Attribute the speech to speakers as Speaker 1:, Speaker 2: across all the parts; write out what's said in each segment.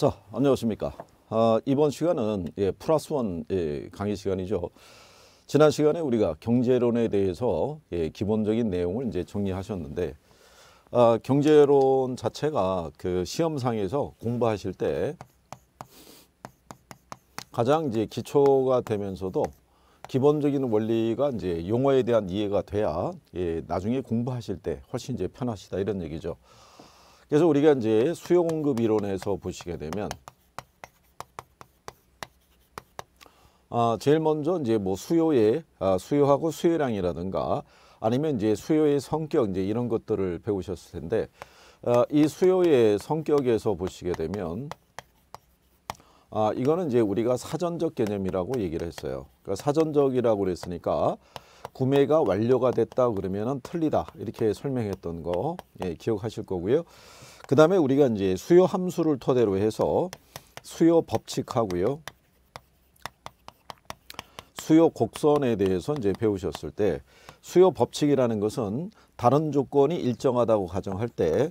Speaker 1: 자 안녕하십니까 아, 이번 시간은 예, 플러스 원 예, 강의 시간이죠 지난 시간에 우리가 경제론에 대해서 예, 기본적인 내용을 이제 정리하셨는데 아, 경제론 자체가 그 시험상에서 공부하실 때 가장 이제 기초가 되면서도 기본적인 원리가 이제 용어에 대한 이해가 돼야 예, 나중에 공부하실 때 훨씬 이제 편하시다 이런 얘기죠. 그래서 우리가 이제 수요 공급 이론에서 보시게 되면 아, 제일 먼저 이제 뭐 수요의 아, 수요하고 수요량이라든가 아니면 이제 수요의 성격 이제 이런 것들을 배우셨을 텐데 아, 이 수요의 성격에서 보시게 되면 아, 이거는 이제 우리가 사전적 개념이라고 얘기를 했어요. 그러니까 사전적이라고 그랬으니까 구매가 완료가 됐다 그러면은 틀리다 이렇게 설명했던 거 예, 기억하실 거고요. 그 다음에 우리가 이제 수요 함수를 토대로 해서 수요 법칙하고요. 수요 곡선에 대해서 이제 배우셨을 때 수요 법칙이라는 것은 다른 조건이 일정하다고 가정할 때이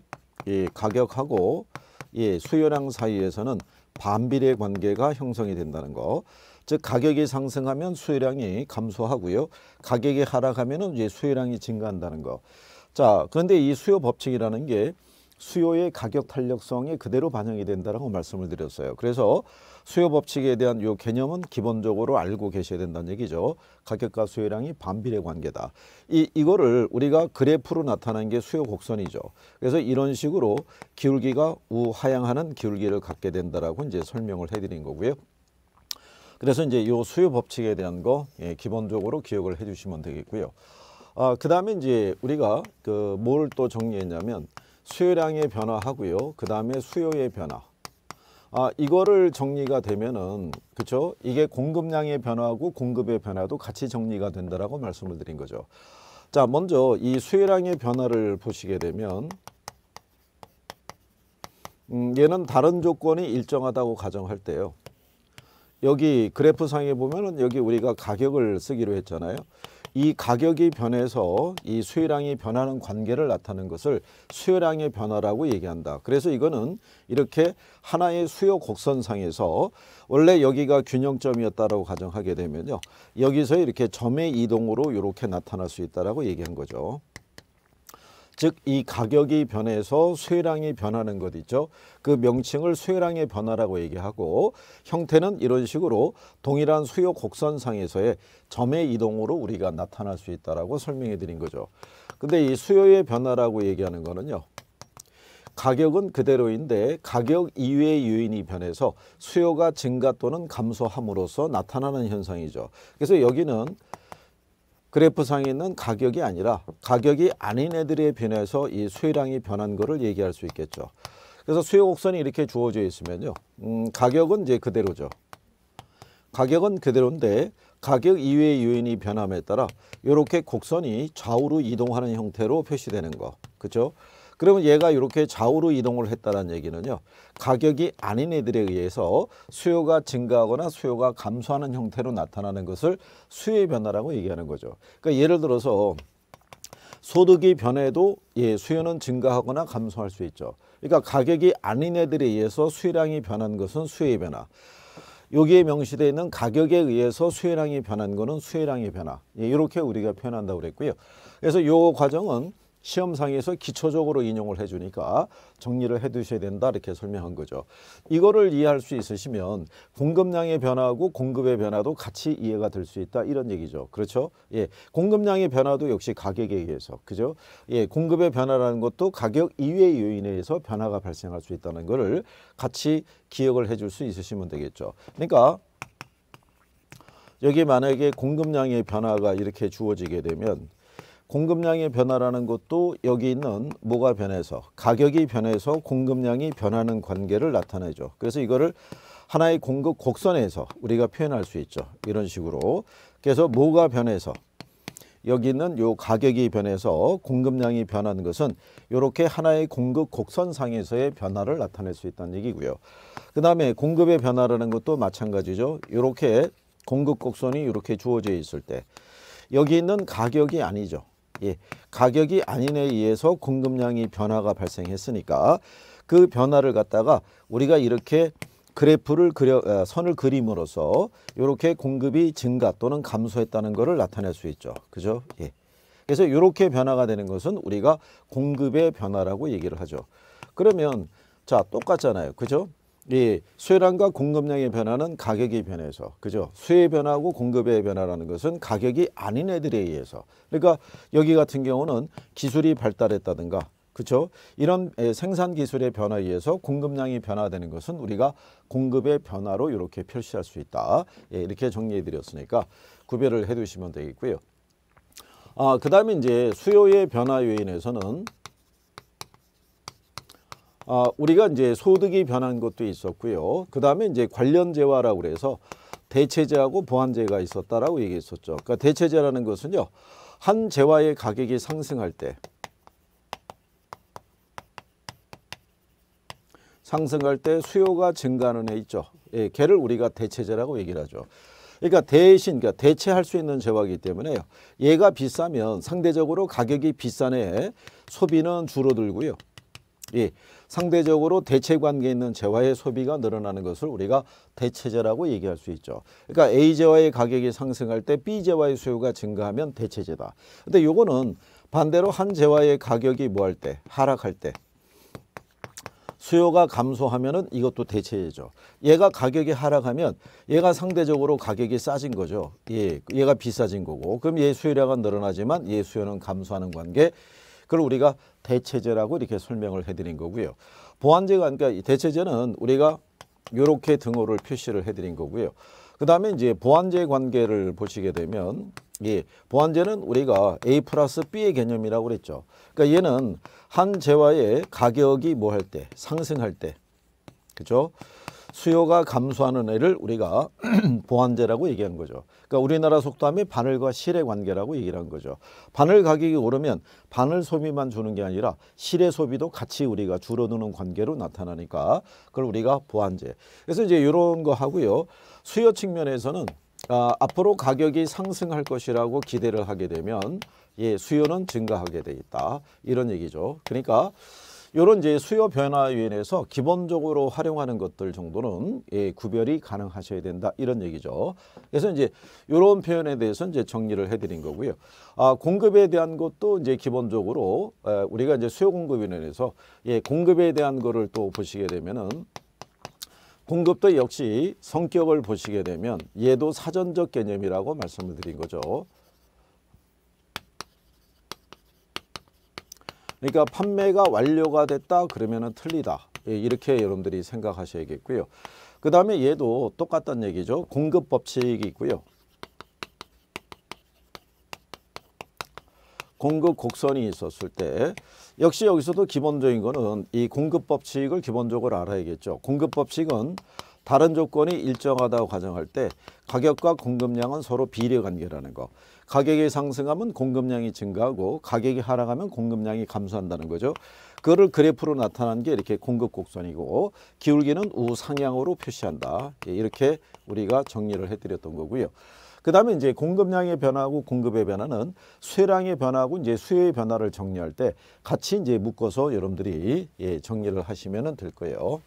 Speaker 1: 예, 가격하고 예, 수요량 사이에서는 반비례 관계가 형성이 된다는 거. 즉 가격이 상승하면 수요량이 감소하고요. 가격이 하락하면 이제 수요량이 증가한다는 거. 자, 그런데 이 수요 법칙이라는 게 수요의 가격 탄력성이 그대로 반영이 된다라고 말씀을 드렸어요. 그래서 수요 법칙에 대한 요 개념은 기본적으로 알고 계셔야 된다는 얘기죠. 가격과 수요량이 반비례 관계다. 이 이거를 우리가 그래프로 나타낸 게 수요 곡선이죠. 그래서 이런 식으로 기울기가 우하향하는 기울기를 갖게 된다라고 이제 설명을 해드린 거고요. 그래서 이제 요 수요 법칙에 대한 거 예, 기본적으로 기억을 해주시면 되겠고요. 아, 그 다음에 이제 우리가 그 뭘 또 정리했냐면 수요량의 변화하고요. 그 다음에 수요의 변화. 아, 이거를 정리가 되면은 그쵸 이게 공급량의 변화하고 공급의 변화도 같이 정리가 된다라고 말씀을 드린 거죠. 자, 먼저 이 수요량의 변화를 보시게 되면 음, 얘는 다른 조건이 일정하다고 가정할 때요. 여기 그래프상에 보면은 여기 우리가 가격을 쓰기로 했잖아요. 이 가격이 변해서 이 수요량이 변하는 관계를 나타내는 것을 수요량의 변화라고 얘기한다. 그래서 이거는 이렇게 하나의 수요 곡선상에서 원래 여기가 균형점이었다라고 가정하게 되면요. 여기서 이렇게 점의 이동으로 이렇게 나타날 수 있다라고 얘기한 거죠. 즉이 가격이 변해서 쇠랑이 변하는 것 있죠. 그 명칭을 쇠랑의 변화라고 얘기하고 형태는 이런 식으로 동일한 수요 곡선상에서의 점의 이동으로 우리가 나타날 수 있다라고 설명해 드린 거죠. 근데 이 수요의 변화라고 얘기하는 거는요. 가격은 그대로인데 가격 이외의 요인이 변해서 수요가 증가 또는 감소함으로써 나타나는 현상이죠. 그래서 여기는 그래프상에는 있 가격이 아니라 가격이 아닌 애들에 변해서 이 수요량이 변한 거를 얘기할 수 있겠죠. 그래서 수요 곡선이 이렇게 주어져 있으면요. 음, 가격은 이제 그대로죠. 가격은 그대로인데 가격 이외의 요인이 변함에 따라 이렇게 곡선이 좌우로 이동하는 형태로 표시되는 거. 그렇죠? 그러면 얘가 이렇게 좌우로 이동을 했다는 얘기는요. 가격이 아닌 애들에 의해서 수요가 증가하거나 수요가 감소하는 형태로 나타나는 것을 수요의 변화라고 얘기하는 거죠. 그러니까 예를 들어서 소득이 변해도 예, 수요는 증가하거나 감소할 수 있죠. 그러니까 가격이 아닌 애들에 의해서 수요량이 변한 것은 수요의 변화. 여기에 명시되어 있는 가격에 의해서 수요량이 변한 것은 수요량의 변화. 예, 이렇게 우리가 표현한다고 그랬고요. 그래서 이 과정은 시험상에서 기초적으로 인용을 해주니까 정리를 해두셔야 된다 이렇게 설명한 거죠. 이거를 이해할 수 있으시면 공급량의 변화하고 공급의 변화도 같이 이해가 될 수 있다 이런 얘기죠. 그렇죠? 예, 공급량의 변화도 역시 가격에 의해서 그죠? 예, 공급의 변화라는 것도 가격 이외의 요인에 의해서 변화가 발생할 수 있다는 것을 같이 기억을 해줄 수 있으시면 되겠죠. 그러니까 여기 만약에 공급량의 변화가 이렇게 주어지게 되면 공급량의 변화라는 것도 여기 있는 뭐가 변해서 가격이 변해서 공급량이 변하는 관계를 나타내죠. 그래서 이거를 하나의 공급 곡선에서 우리가 표현할 수 있죠. 이런 식으로. 그래서 뭐가 변해서 여기는 있요 가격이 변해서 공급량이 변하는 것은 이렇게 하나의 공급 곡선상에서의 변화를 나타낼 수 있다는 얘기고요. 그 다음에 공급의 변화라는 것도 마찬가지죠. 이렇게 공급 곡선이 이렇게 주어져 있을 때 여기 있는 가격이 아니죠. 예, 가격이 아닌에 의해서 공급량이 변화가 발생했으니까 그 변화를 갖다가 우리가 이렇게 그래프를 그려 어, 선을 그림으로써 이렇게 공급이 증가 또는 감소했다는 것을 나타낼 수 있죠. 그죠? 예. 그래서 이렇게 변화가 되는 것은 우리가 공급의 변화라고 얘기를 하죠. 그러면 자 똑같잖아요. 그죠? 이 수요량과 공급량의 변화는 가격이 변해서 그죠 수요의 변화하고 공급의 변화라는 것은 가격이 아닌 애들에 의해서 그러니까 여기 같은 경우는 기술이 발달했다든가 그렇죠 이런 생산 기술의 변화에 의해서 공급량이 변화되는 것은 우리가 공급의 변화로 이렇게 표시할 수 있다 예, 이렇게 정리해 드렸으니까 구별을 해 두시면 되겠고요 아그 다음에 이제 수요의 변화 요인에서는 아, 우리가 이제 소득이 변한 것도 있었고요. 그 다음에 이제 관련 재화라고 그래서 대체재하고보완재가 있었다라고 얘기했었죠. 그러니까 대체재라는 것은요. 한 재화의 가격이 상승할 때 상승할 때 수요가 증가하는 애 있죠. 예, 걔를 우리가 대체재라고 얘기를 하죠. 그러니까 대신 그러니까 대체할 수 있는 재화이기 때문에 얘가 비싸면 상대적으로 가격이 비싼 애 소비는 줄어들고요. 예, 상대적으로 대체 관계에 있는 재화의 소비가 늘어나는 것을 우리가 대체재라고 얘기할 수 있죠. 그러니까 A재화의 가격이 상승할 때 B재화의 수요가 증가하면 대체재다. 근데 요거는 반대로 한 재화의 가격이 뭐할 때, 하락할 때 수요가 감소하면은 이것도 대체재죠. 얘가 가격이 하락하면 얘가 상대적으로 가격이 싸진 거죠. 예, 얘가 비싸진 거고. 그럼 얘 수요량은 늘어나지만 얘 수요는 감소하는 관계 그걸 우리가 대체제라고 이렇게 설명을 해드린 거고요. 보완제가 그러니까 대체제는 우리가 이렇게 등호를 표시를 해드린 거고요. 그 다음에 이제 보완제 관계를 보시게 되면 예, 보완제는 우리가 A 플러스 B의 개념이라고 그랬죠. 그러니까 얘는 한 재화의 가격이 뭐 할 때, 상승할 때, 그죠? 수요가 감소하는 애를 우리가 보완제라고 얘기한 거죠. 그러니까 우리나라 속담이 바늘과 실의 관계라고 얘기를 한 거죠. 바늘 가격이 오르면 바늘 소비만 주는 게 아니라 실의 소비도 같이 우리가 줄어드는 관계로 나타나니까 그걸 우리가 보완제. 그래서 이제 이런 거 하고요. 수요 측면에서는 아, 앞으로 가격이 상승할 것이라고 기대를 하게 되면 예, 수요는 증가하게 돼 있다. 이런 얘기죠. 그러니까 이런 이제 수요 변화에 인해서 기본적으로 활용하는 것들 정도는 예, 구별이 가능하셔야 된다 이런 얘기죠. 그래서 이제 이런 표현에 대해서 이제 정리를 해드린 거고요. 아, 공급에 대한 것도 이제 기본적으로 에, 우리가 이제 수요 공급에 대해서 예, 공급에 대한 거를 또 보시게 되면은 공급도 역시 성격을 보시게 되면 얘도 사전적 개념이라고 말씀을 드린 거죠. 그러니까 판매가 완료가 됐다 그러면은 틀리다. 예, 이렇게 여러분들이 생각하셔야겠고요. 그 다음에 얘도 똑같단 얘기죠. 공급 법칙이 있고요. 공급 곡선이 있었을 때 역시 여기서도 기본적인 거는 이 공급 법칙을 기본적으로 알아야겠죠. 공급 법칙은 다른 조건이 일정하다고 가정할 때 가격과 공급량은 서로 비례 관계라는 거. 가격이 상승하면 공급량이 증가하고 가격이 하락하면 공급량이 감소한다는 거죠. 그거를 그래프로 나타난 게 이렇게 공급 곡선이고 기울기는 우상향으로 표시한다. 예, 이렇게 우리가 정리를 해드렸던 거고요. 그 다음에 이제 공급량의 변화하고 공급의 변화는 수량의 변화하고 이제 수요의 변화를 정리할 때 같이 이제 묶어서 여러분들이 예, 정리를 하시면 될 거예요.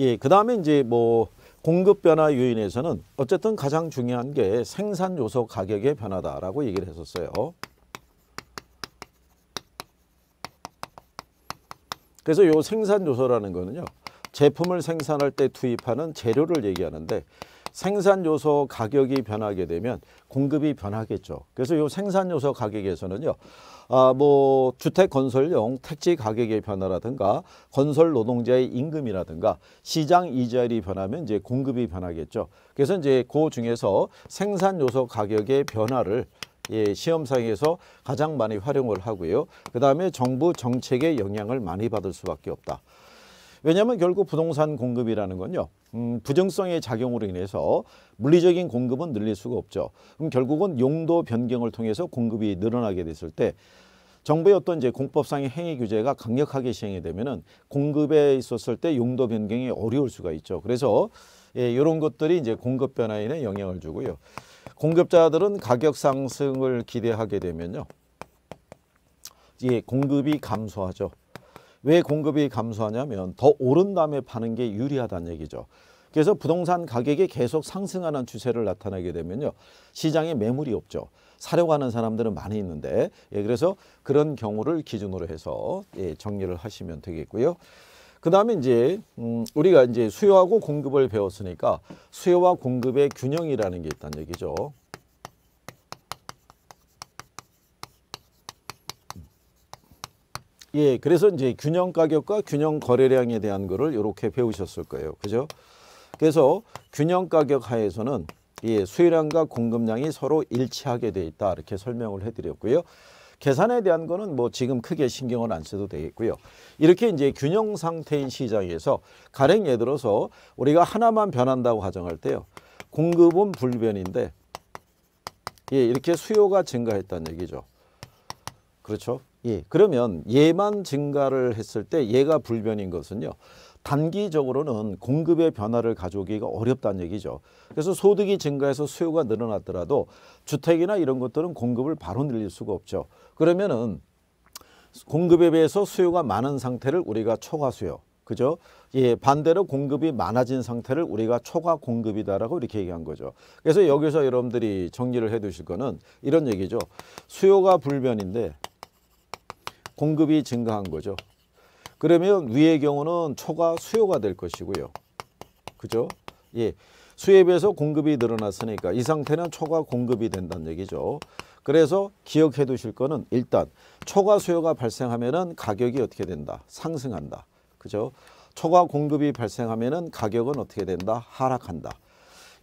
Speaker 1: 예, 그 다음에 이제 뭐 공급 변화 요인에서는 어쨌든 가장 중요한 게 생산 요소 가격의 변화다라고 얘기를 했었어요. 그래서 요 생산 요소라는 거는요. 제품을 생산할 때 투입하는 재료를 얘기하는데 생산 요소 가격이 변하게 되면 공급이 변하겠죠. 그래서 요 생산 요소 가격에서는요. 아, 뭐 주택 건설용 택지 가격의 변화라든가 건설 노동자의 임금이라든가 시장 이자율이 변하면 이제 공급이 변하겠죠. 그래서 이제 그 중에서 생산 요소 가격의 변화를 예, 시험상에서 가장 많이 활용을 하고요. 그다음에 정부 정책의 영향을 많이 받을 수밖에 없다. 왜냐하면 결국 부동산 공급이라는 건요. 음, 부정성의 작용으로 인해서 물리적인 공급은 늘릴 수가 없죠. 그럼 결국은 용도 변경을 통해서 공급이 늘어나게 됐을 때 정부의 어떤 이제 공법상의 행위 규제가 강력하게 시행이 되면은 공급에 있었을 때 용도 변경이 어려울 수가 있죠. 그래서 예, 이런 것들이 이제 공급 변화에 영향을 주고요. 공급자들은 가격 상승을 기대하게 되면요. 예, 공급이 감소하죠. 왜 공급이 감소하냐면 더 오른 다음에 파는 게 유리하다는 얘기죠. 그래서 부동산 가격이 계속 상승하는 추세를 나타내게 되면요. 시장에 매물이 없죠. 사려고 하는 사람들은 많이 있는데 예, 그래서 그런 경우를 기준으로 해서 예, 정리를 하시면 되겠고요. 그 다음에 이제 음, 우리가 이제 수요하고 공급을 배웠으니까 수요와 공급의 균형이라는 게 있다는 얘기죠. 예, 그래서 이제 균형 가격과 균형 거래량에 대한 거를 이렇게 배우셨을 거예요. 그죠? 그래서 균형 가격 하에서는 예, 수요량과 공급량이 서로 일치하게 돼 있다 이렇게 설명을 해드렸고요. 계산에 대한 거는 뭐 지금 크게 신경을 안 써도 되겠고요. 이렇게 이제 균형 상태인 시장에서 가령 예를 들어서 우리가 하나만 변한다고 가정할 때요. 공급은 불변인데 예, 이렇게 수요가 증가했다는 얘기죠. 그렇죠. 예, 그러면 얘만 증가를 했을 때 얘가 불변인 것은요. 단기적으로는 공급의 변화를 가져오기가 어렵다는 얘기죠. 그래서 소득이 증가해서 수요가 늘어났더라도 주택이나 이런 것들은 공급을 바로 늘릴 수가 없죠. 그러면은 공급에 비해서 수요가 많은 상태를 우리가 초과 수요, 그죠? 예, 반대로 공급이 많아진 상태를 우리가 초과 공급이다라고 이렇게 얘기한 거죠. 그래서 여기서 여러분들이 정리를 해 두실 거는 이런 얘기죠. 수요가 불변인데 공급이 증가한 거죠. 그러면 위의 경우는 초과 수요가 될 것이고요. 그죠? 예. 수에 비해서 공급이 늘어났으니까 이 상태는 초과 공급이 된다는 얘기죠. 그래서 기억해 두실 거는 일단 초과 수요가 발생하면은 가격이 어떻게 된다? 상승한다. 그죠? 초과 공급이 발생하면은 가격은 어떻게 된다? 하락한다.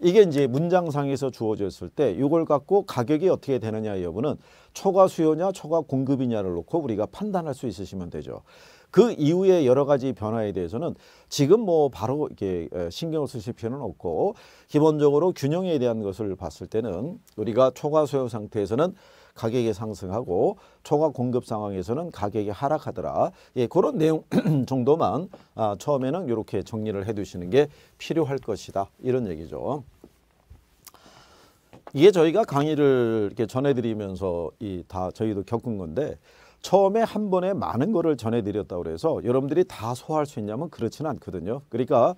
Speaker 1: 이게 이제 문장상에서 주어졌을 때 이걸 갖고 가격이 어떻게 되느냐 의 여부는 초과 수요냐 초과 공급이냐를 놓고 우리가 판단할 수 있으시면 되죠. 그 이후에 여러 가지 변화에 대해서는 지금 뭐 바로 이렇게 신경을 쓰실 필요는 없고 기본적으로 균형에 대한 것을 봤을 때는 우리가 초과 수요 상태에서는 가격이 상승하고 초과 공급 상황에서는 가격이 하락하더라. 예, 그런 내용 정도만 아, 처음에는 이렇게 정리를 해두시는 게 필요할 것이다. 이런 얘기죠. 이게 저희가 강의를 이렇게 전해드리면서 이 다 저희도 겪은 건데 처음에 한 번에 많은 거를 전해드렸다고 그래서 여러분들이 다 소화할 수 있냐면 그렇지는 않거든요. 그러니까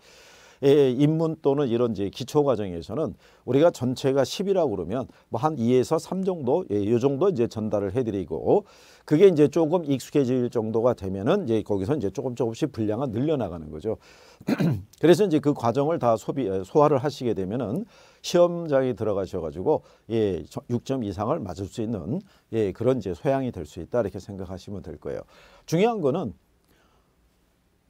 Speaker 1: 예, 예, 입문 또는 이런 이제 기초 과정에서는 우리가 전체가 10이라고 그러면 뭐 한 2에서 3 정도 예, 이 정도 이제 전달을 해드리고 그게 이제 조금 익숙해질 정도가 되면은 이제 거기서 이제 조금 조금씩 분량을 늘려나가는 거죠. 그래서 이제 그 과정을 다 소비 소화를 하시게 되면은 시험장에 들어가셔가지고 예 6점 이상을 맞을 수 있는 예 그런 이제 소양이 될 수 있다 이렇게 생각하시면 될 거예요. 중요한 거는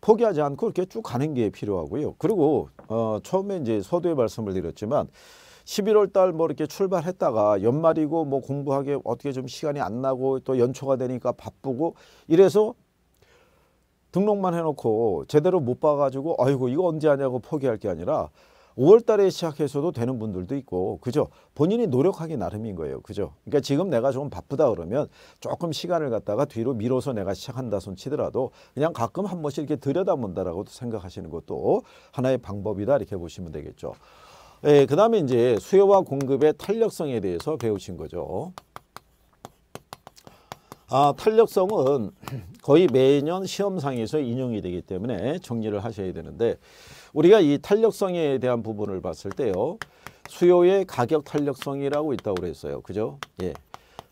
Speaker 1: 포기하지 않고 이렇게 쭉 가는 게 필요하고요. 그리고 어, 처음에 이제 서두에 말씀을 드렸지만 11월 달 뭐 이렇게 출발했다가 연말이고 뭐 공부하기 어떻게 좀 시간이 안 나고 또 연초가 되니까 바쁘고 이래서 등록만 해놓고 제대로 못 봐가지고 아이고 이거 언제 하냐고 포기할 게 아니라 5월 달에 시작해서도 되는 분들도 있고 그죠 본인이 노력하기 나름인 거예요 그죠 그러니까 지금 내가 좀 바쁘다 그러면 조금 시간을 갖다가 뒤로 밀어서 내가 시작한다 손 치더라도 그냥 가끔 한 번씩 이렇게 들여다본다라고 생각하시는 것도 하나의 방법이다 이렇게 보시면 되겠죠 예, 그 다음에 이제 수요와 공급의 탄력성에 대해서 배우신 거죠 아, 탄력성은 거의 매년 시험상에서 인용이 되기 때문에 정리를 하셔야 되는데 우리가 이 탄력성에 대한 부분을 봤을 때요. 수요의 가격 탄력성이라고 있다고 그어요 그죠? 예.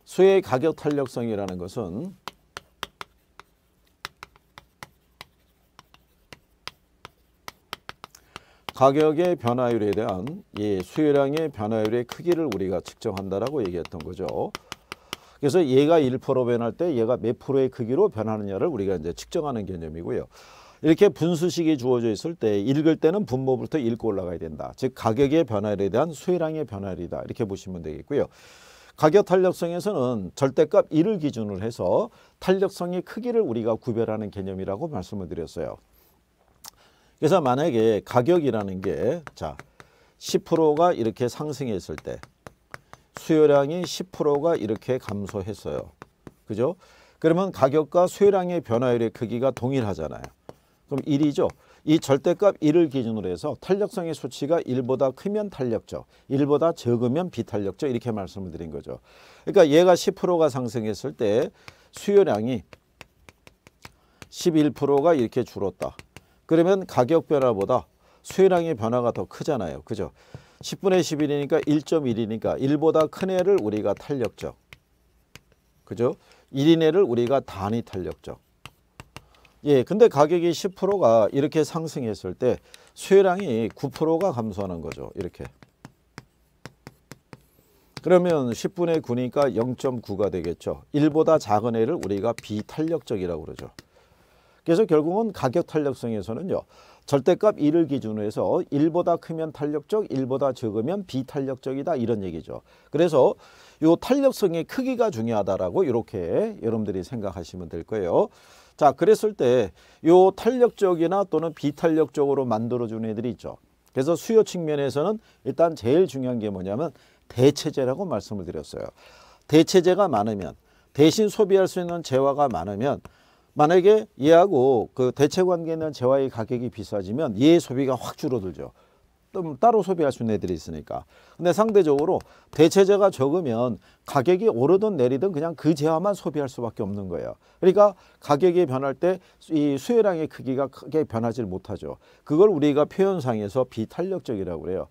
Speaker 1: 수요의 가격 탄력성이라는 것은 가격의 변화율에 대한 예, 수요량의 변화율의 크기를 우리가 측정한다라고 얘기했던 거죠. 그래서 얘가 1%로 변할 때 얘가 몇 프로의 크기로 변하느냐를 우리가 이제 측정하는 개념이고요. 이렇게 분수식이 주어져 있을 때 읽을 때는 분모부터 읽고 올라가야 된다. 즉 가격의 변화에 대한 수혜량의 변화이다. 이렇게 보시면 되겠고요. 가격 탄력성에서는 절대값 1을 기준으로 해서 탄력성의 크기를 우리가 구별하는 개념이라고 말씀을 드렸어요. 그래서 만약에 가격이라는 게 자 10%가 이렇게 상승했을 때 수요량이 10%가 이렇게 감소했어요. 그죠? 그러면 가격과 수요량의 변화율의 크기가 동일하잖아요. 그럼 1이죠. 이 절대값 1을 기준으로 해서 탄력성의 수치가 1보다 크면 탄력적, 1보다 적으면 비탄력적 이렇게 말씀을 드린 거죠. 그러니까 얘가 10%가 상승했을 때 수요량이 11%가 이렇게 줄었다. 그러면 가격 변화보다 수요량의 변화가 더 크잖아요. 그죠? 10분의 11이니까 1.1이니까 1보다 큰 애를 우리가 탄력적. 그죠? 1인 애를 우리가 단위 탄력적. 예, 근데 가격이 10%가 이렇게 상승했을 때 수혜량이 9%가 감소하는 거죠. 이렇게. 그러면 10분의 9니까 0.9가 되겠죠. 1보다 작은 애를 우리가 비탄력적이라고 그러죠. 그래서 결국은 가격 탄력성에서는요. 절대값 1을 기준으로 해서 1보다 크면 탄력적, 1보다 적으면 비탄력적이다 이런 얘기죠. 그래서 요 탄력성의 크기가 중요하다라고 이렇게 여러분들이 생각하시면 될 거예요. 자, 그랬을 때요 탄력적이나 또는 비탄력적으로 만들어주는 애들이 있죠. 그래서 수요 측면에서는 일단 제일 중요한 게 뭐냐면 대체제라고 말씀을 드렸어요. 대체제가 많으면 대신 소비할 수 있는 재화가 많으면 만약에 얘하고 그 대체 관계는 재화의 가격이 비싸지면 얘 소비가 확 줄어들죠. 좀 뭐 따로 소비할 수 있는 애들이 있으니까. 근데 상대적으로 대체재가 적으면 가격이 오르든 내리든 그냥 그 재화만 소비할 수밖에 없는 거예요. 그러니까 가격이 변할 때 이 수요량의 크기가 크게 변하지 못하죠. 그걸 우리가 표현상에서 비탄력적이라고 그래요.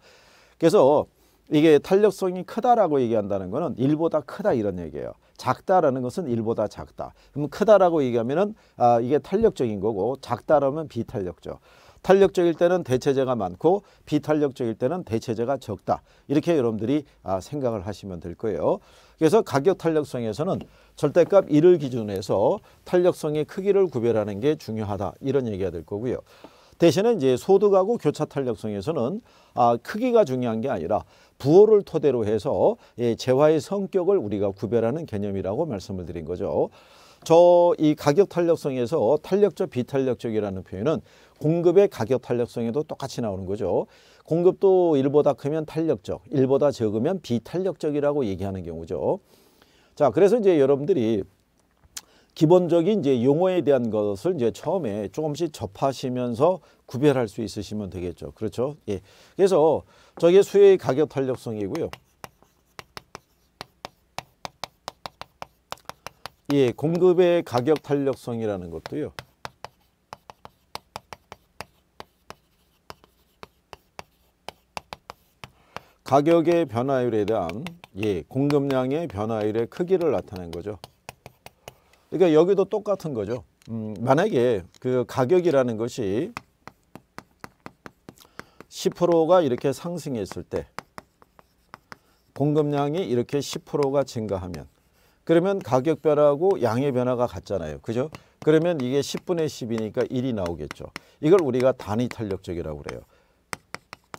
Speaker 1: 그래서 이게 탄력성이 크다라고 얘기한다는 거는 일보다 크다 이런 얘기예요. 작다라는 것은 1보다 작다. 그럼 크다라고 얘기하면은 아, 이게 탄력적인 거고 작다라면 비탄력적. 탄력적일 때는 대체제가 많고 비탄력적일 때는 대체제가 적다. 이렇게 여러분들이 아, 생각을 하시면 될 거예요. 그래서 가격 탄력성에서는 절대값 1을 기준으로 해서 탄력성의 크기를 구별하는 게 중요하다. 이런 얘기가 될 거고요. 대신에 이제 소득하고 교차 탄력성에서는 아, 크기가 중요한 게 아니라 부호를 토대로 해서 예, 재화의 성격을 우리가 구별하는 개념이라고 말씀을 드린 거죠. 저 이 가격 탄력성에서 탄력적 비탄력적이라는 표현은 공급의 가격 탄력성에도 똑같이 나오는 거죠. 공급도 일보다 크면 탄력적, 일보다 적으면 비탄력적이라고 얘기하는 경우죠. 자, 그래서 이제 여러분들이 기본적인 이제 용어에 대한 것을 이제 처음에 조금씩 접하시면서 구별할 수 있으시면 되겠죠. 그렇죠? 예. 그래서 저게 수혜의 가격 탄력성이고요. 예, 공급의 가격 탄력성이라는 것도요. 가격의 변화율에 대한 예, 공급량의 변화율의 크기를 나타낸 거죠. 그러니까 여기도 똑같은 거죠. 음, 만약에 그 가격이라는 것이 10%가 이렇게 상승했을 때 공급량이 이렇게 10%가 증가하면 그러면 가격 변화하고 양의 변화가 같잖아요. 그죠? 그러면 이게 10분의 10이니까 1이 나오겠죠. 이걸 우리가 단위 탄력적이라고 그래요.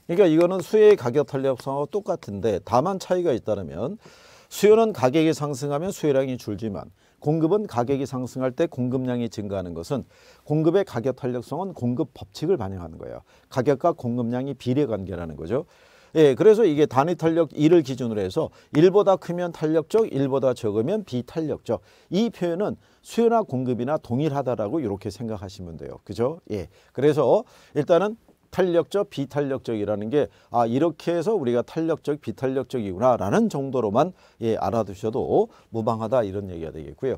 Speaker 1: 그러니까 이거는 수요의 가격 탄력성하고 똑같은데 다만 차이가 있다면 수요는 가격이 상승하면 수요량이 줄지만 공급은 가격이 상승할 때 공급량이 증가하는 것은 공급의 가격 탄력성은 공급 법칙을 반영하는 거예요. 가격과 공급량이 비례 관계라는 거죠. 예, 그래서 이게 단위 탄력 1을 기준으로 해서 1보다 크면 탄력적, 1보다 적으면 비탄력적. 이 표현은 수요나 공급이나 동일하다라고 이렇게 생각하시면 돼요. 그죠? 예. 그래서 일단은 탄력적, 비탄력적이라는 게 아, 이렇게 해서 우리가 탄력적, 비탄력적이구나라는 정도로만 예, 알아두셔도 무방하다 이런 얘기가 되겠고요.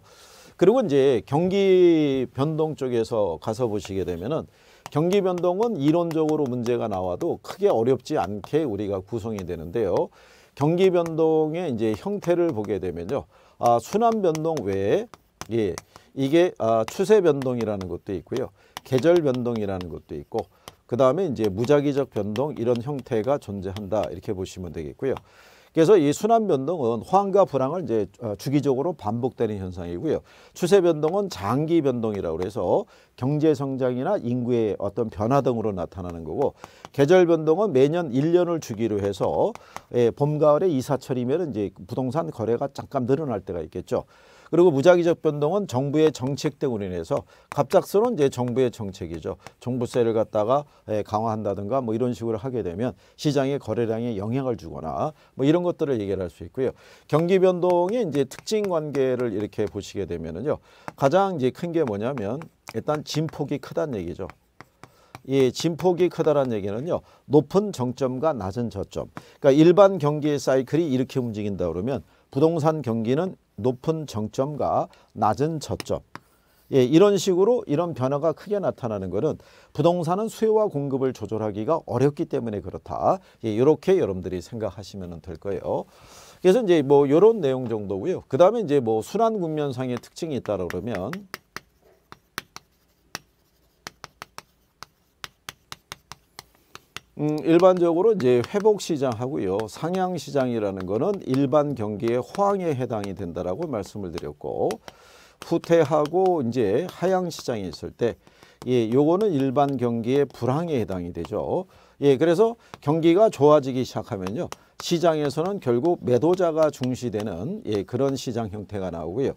Speaker 1: 그리고 이제 경기 변동 쪽에서 가서 보시게 되면은 경기 변동은 이론적으로 문제가 나와도 크게 어렵지 않게 우리가 구성이 되는데요. 경기 변동의 이제 형태를 보게 되면요. 아, 순환 변동 외에 예, 이게 아, 추세 변동이라는 것도 있고요. 계절 변동이라는 것도 있고 그 다음에 이제 무작위적 변동 이런 형태가 존재한다 이렇게 보시면 되겠고요. 그래서 이 순환 변동은 호황과 불황을 이제 어, 주기적으로 반복되는 현상이고요. 추세 변동은 장기 변동이라고 해서 경제 성장이나 인구의 어떤 변화 등으로 나타나는 거고 계절 변동은 매년 1년을 주기로 해서 예, 봄, 가을에 이사철이면 이제 부동산 거래가 잠깐 늘어날 때가 있겠죠. 그리고 무작위적 변동은 정부의 정책 등으로 인해서 갑작스러운 이제 정부의 정책이죠. 종부세를 갖다가 예, 강화한다든가 뭐 이런 식으로 하게 되면 시장의 거래량에 영향을 주거나 뭐 이런 것들을 얘기할 수 있고요. 경기 변동의 이제 특징 관계를 이렇게 보시게 되면은요. 가장 이제 큰 게 뭐냐면 일단 진폭이 크다는 얘기죠. 예, 진폭이 크다라는 얘기는요. 높은 정점과 낮은 저점. 그러니까 일반 경기의 사이클이 이렇게 움직인다 그러면 부동산 경기는 높은 정점과 낮은 저점 예, 이런 식으로 이런 변화가 크게 나타나는 것은 부동산은 수요와 공급을 조절하기가 어렵기 때문에 그렇다. 예, 이렇게 여러분들이 생각하시면 될 거예요. 그래서 이제 뭐 이런 내용 정도고요. 그 다음에 이제 뭐 순환 국면상의 특징이 있다 그러면 음, 일반적으로 이제 회복 시장하고요. 상향 시장이라는 거는 일반 경기의 호황에 해당이 된다라고 말씀을 드렸고 후퇴하고 이제 하향 시장이 있을 때 예, 요거는 일반 경기의 불황에 해당이 되죠. 예, 그래서 경기가 좋아지기 시작하면요. 시장에서는 결국 매도자가 중시되는 예, 그런 시장 형태가 나오고요.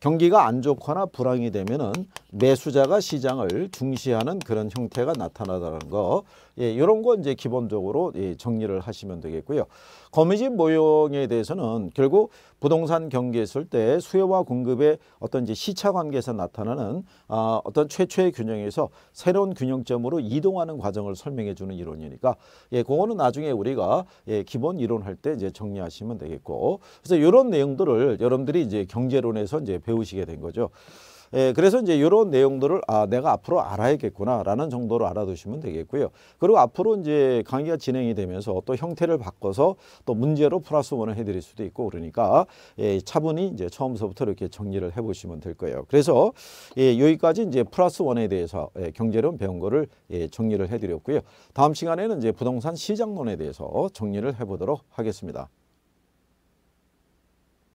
Speaker 1: 경기가 안 좋거나 불황이 되면은 매수자가 시장을 중시하는 그런 형태가 나타나다는 거. 예, 요런거 이제 기본적으로 예, 정리를 하시면 되겠고요. 거미집 모형에 대해서는 결국 부동산 경기에 있을 때 수요와 공급의 어떤 이제 시차 관계에서 나타나는 아, 어떤 최초의 균형에서 새로운 균형점으로 이동하는 과정을 설명해 주는 이론이니까 예, 그거는 나중에 우리가 예, 기본 이론 할때 이제 정리하시면 되겠고. 그래서 요런 내용들을 여러분들이 이제 경제론에서 이제 배우시게 된 거죠. 예, 그래서 이제 이런 내용들을 아 내가 앞으로 알아야겠구나라는 정도로 알아두시면 되겠고요. 그리고 앞으로 이제 강의가 진행이 되면서 또 형태를 바꿔서 또 문제로 플러스 원을 해드릴 수도 있고 그러니까 예, 차분히 이제 처음서부터 이렇게 정리를 해보시면 될 거예요. 그래서 예, 여기까지 이제 플러스 원에 대해서 예, 경제론 배운 거를 예, 정리를 해드렸고요. 다음 시간에는 이제 부동산 시장론에 대해서 정리를 해보도록 하겠습니다.